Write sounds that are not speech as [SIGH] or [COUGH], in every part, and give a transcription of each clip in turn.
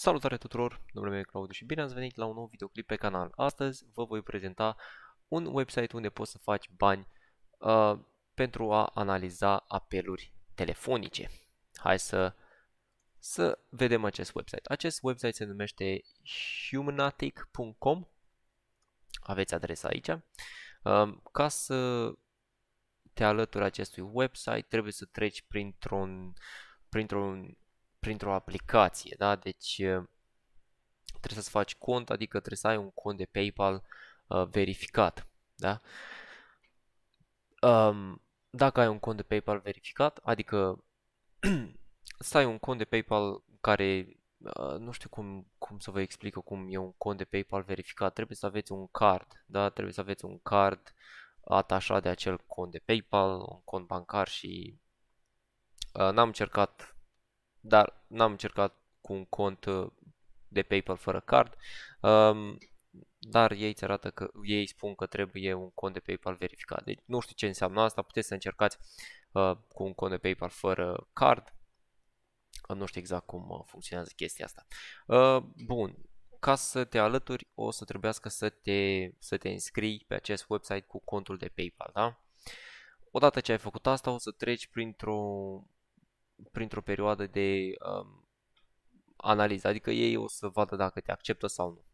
Salutare tuturor, numele meu e Claudiu și bine ați venit la un nou videoclip pe canal. Astăzi vă voi prezenta un website unde poți să faci bani uh, pentru a analiza apeluri telefonice. Hai să, să vedem acest website. Acest website se numește humanatic.com Aveți adresa aici. Uh, ca să te alături acestui website trebuie să treci printr-un printr-un printr-o aplicație, da? Deci uh, trebuie să-ți faci cont, adică trebuie să ai un cont de PayPal uh, verificat, da? Um, dacă ai un cont de PayPal verificat, adică [CLEARS THROAT] să ai un cont de PayPal care uh, nu știu cum, cum să vă explic cum e un cont de PayPal verificat. Trebuie să aveți un card, da? Trebuie să aveți un card atașat de acel cont de PayPal, un cont bancar și uh, n-am încercat dar n-am încercat cu un cont uh, de PayPal fără card. Um, dar ei îți arată că ei spun că trebuie un cont de PayPal verificat. Deci nu știu ce înseamnă asta, puteți să încercați uh, cu un cont de PayPal fără card. Uh, nu știu exact cum uh, funcționează chestia asta. Uh, bun, ca să te alături o să trebuiască să te, să te înscrii pe acest website cu contul de PayPal, da? Odată ce ai făcut asta o să treci printr-o printr-o perioadă de um, analiză, adică ei o să vadă dacă te acceptă sau nu.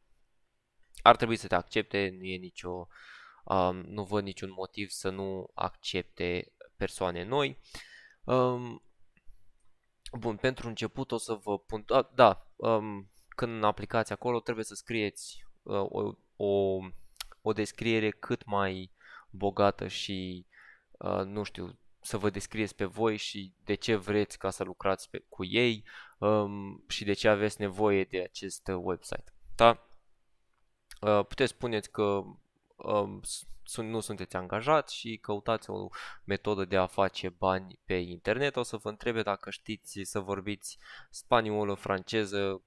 Ar trebui să te accepte, nu e nicio, um, nu văd niciun motiv să nu accepte persoane noi. Um, bun, pentru început o să vă pun, a, da, um, când aplicați acolo trebuie să scrieți uh, o, o, o descriere cât mai bogată și, uh, nu știu, să vă descrieți pe voi și de ce vreți ca să lucrați pe, cu ei um, și de ce aveți nevoie de acest uh, website. Da? Uh, puteți spuneți că um, sunt, nu sunteți angajat și căutați o metodă de a face bani pe internet. O să vă întrebe dacă știți să vorbiți spaniolă, franceză,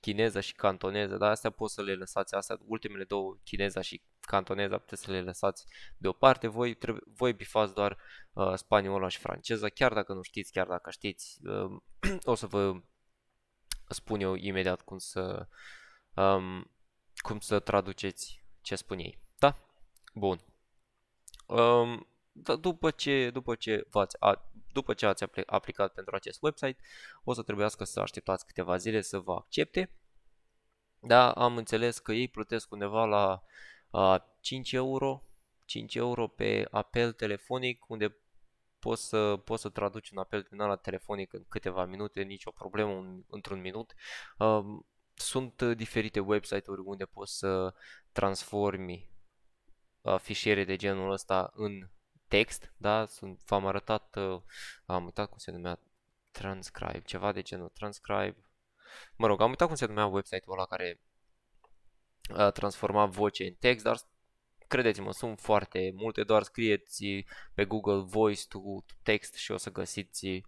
chineză și cantoneză, dar astea pot să le lăsați, astea ultimele două, chineza și cantoneza puteți să le lăsați deoparte, voi, trebuie, voi bifați doar uh, spaniola și franceza, chiar dacă nu știți, chiar dacă știți, uh, [CLEARS THROAT] o să vă spun eu imediat cum să, um, cum să traduceți ce spun ei. Da? Bun. Um, da, după ce, după ce, v-ați, a, după ce ați aplicat pentru acest website, o să trebuiască să așteptați câteva zile să vă accepte. Da, am înțeles că ei plătesc undeva la 5 euro, 5 euro pe apel telefonic unde poți să, poți să traduci un apel din ala telefonic în câteva minute, nicio problemă, un, într-un minut. Sunt diferite website-uri unde poți să transformi fișiere de genul ăsta în text, da? Sunt, v-am arătat, am uitat cum se numea Transcribe, ceva de genul Transcribe. Mă rog, am uitat cum se numea website-ul ăla care transforma voce în text, dar credeți-mă, sunt foarte multe, doar scrieți pe Google Voice to Text și o să găsiți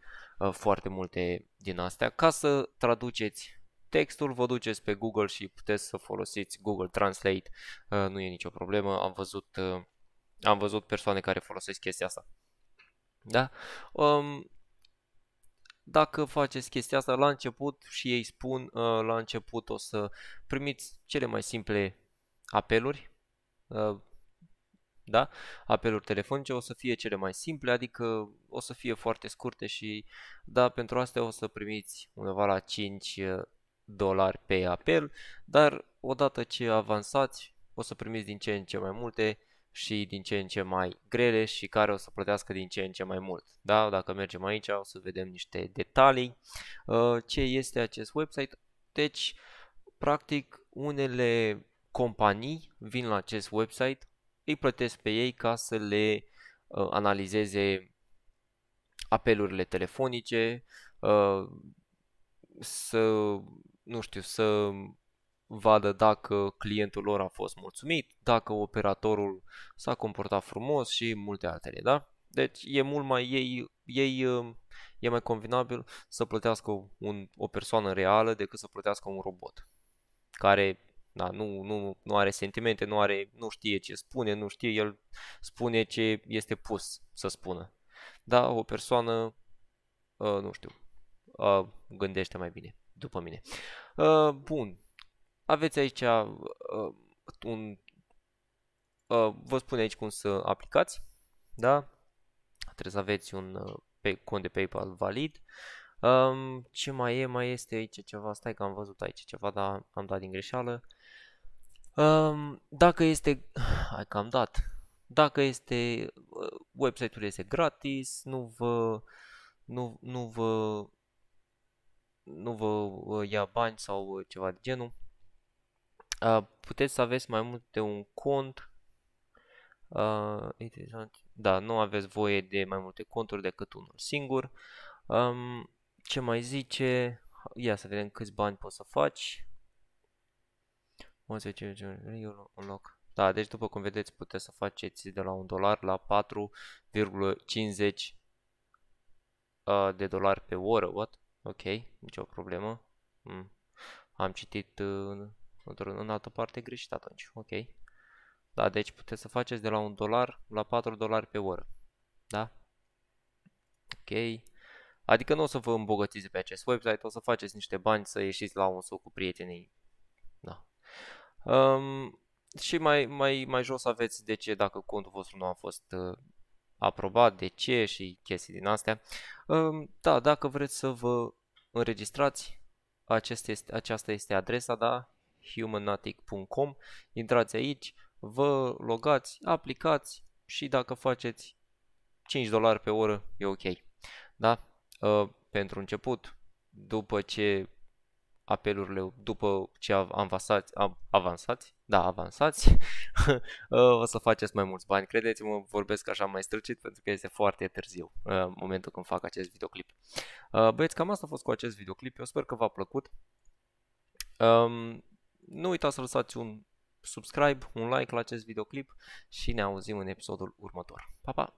foarte multe din astea. Ca să traduceți textul, vă duceți pe Google și puteți să folosiți Google Translate, nu e nicio problemă, am văzut, am văzut persoane care folosesc chestia asta. Da? Um, dacă faceți chestia asta la început și ei spun uh, la început o să primiți cele mai simple apeluri, uh, da? apeluri telefonice o să fie cele mai simple, adică o să fie foarte scurte și da, pentru astea o să primiți undeva la 5 uh, dolari pe apel, dar odată ce avansați o să primiți din ce în ce mai multe și din ce în ce mai grele și care o să plătească din ce în ce mai mult. Da? Dacă mergem aici o să vedem niște detalii. Uh, ce este acest website? Deci, practic, unele companii vin la acest website, îi plătesc pe ei ca să le uh, analizeze apelurile telefonice, uh, să, nu știu, să vadă dacă clientul lor a fost mulțumit, dacă operatorul s-a comportat frumos și multe altele, da? Deci e mult mai ei, ei uh, e mai convenabil să plătească un, o persoană reală decât să plătească un robot care da, nu, nu, nu are sentimente, nu, are, nu știe ce spune, nu știe, el spune ce este pus să spună. Da, o persoană, uh, nu știu, uh, gândește mai bine, după mine. Uh, bun, aveți aici uh, un... Uh, vă spun aici cum să aplicați, da? Trebuie să aveți un uh, pe, cont de PayPal valid. Um, ce mai e? Mai este aici ceva, stai că am văzut aici ceva, dar am dat din greșeală. Um, dacă este, hai că am dat, dacă este, uh, website-ul este gratis, nu vă, nu, nu vă, nu vă uh, ia bani sau uh, ceva de genul. Uh, puteți să aveți mai mult de un cont. Uh, interesant. Da, nu aveți voie de mai multe conturi decât unul singur. Um, ce mai zice? Ia să vedem câți bani poți să faci. 11 eu un loc. Da, deci după cum vedeți puteți să faceți de la 1 dolar la 4,50 uh, de dolari pe oră, what? Ok, nicio problemă. Mm. Am citit uh, Într-o în altă parte greșit atunci, ok. Da, deci puteți să faceți de la un dolar la 4 dolari pe oră. Da? Ok. Adică nu o să vă îmbogățiți pe acest website, o să faceți niște bani să ieșiți la un suc cu prietenii. Da. Um, și mai, mai, mai jos aveți de ce dacă contul vostru nu a fost uh, aprobat, de ce și chestii din astea. Um, da, dacă vreți să vă înregistrați, acest este, aceasta este adresa, da, humanatic.com, intrați aici, vă logați, aplicați și dacă faceți 5 dolari pe oră e ok. Da? Uh, pentru început, după ce apelurile, după ce avansați, avansați, da, avansați, [LAUGHS] ă, o să faceți mai mulți bani. Credeți-mă, vorbesc așa mai străcit pentru că este foarte târziu ă, momentul când fac acest videoclip. Băieți, cam asta a fost cu acest videoclip. Eu sper că v-a plăcut. Nu uitați să lăsați un subscribe, un like la acest videoclip și ne auzim în episodul următor. Pa, pa!